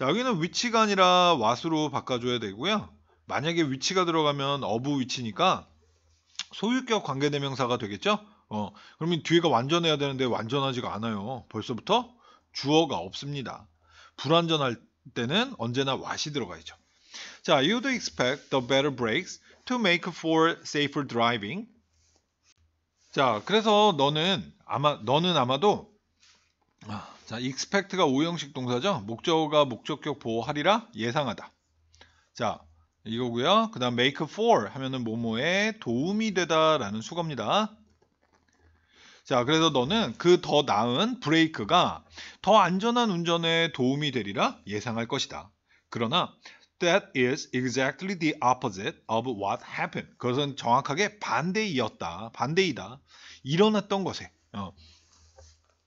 자 여기는 위치가 아니라 와수로 바꿔줘야 되고요. 만약에 위치가 들어가면 어부 위치니까 소유격 관계대명사가 되겠죠? 어, 그러면 뒤에가 완전해야 되는데 완전하지가 않아요. 벌써부터 주어가 없습니다. 불완전할 때는 언제나 what이 들어가야죠. 자, you'd expect the better brakes to make for safer driving. 자, 그래서 너는 아마 너는 아마도 아, 자, expect가 5형식 동사죠. 목적어가 목적격 보호하리라 예상하다. 자, 이거고요. 그 다음 make for 하면은 뭐뭐에 도움이 되다라는 수거입니다. 자, 그래서 너는 그 더 나은 브레이크가 더 안전한 운전에 도움이 되리라 예상할 것이다. 그러나 that is exactly the opposite of what happened. 그것은 정확하게 반대이었다. 반대이다. 일어났던 것에. 어,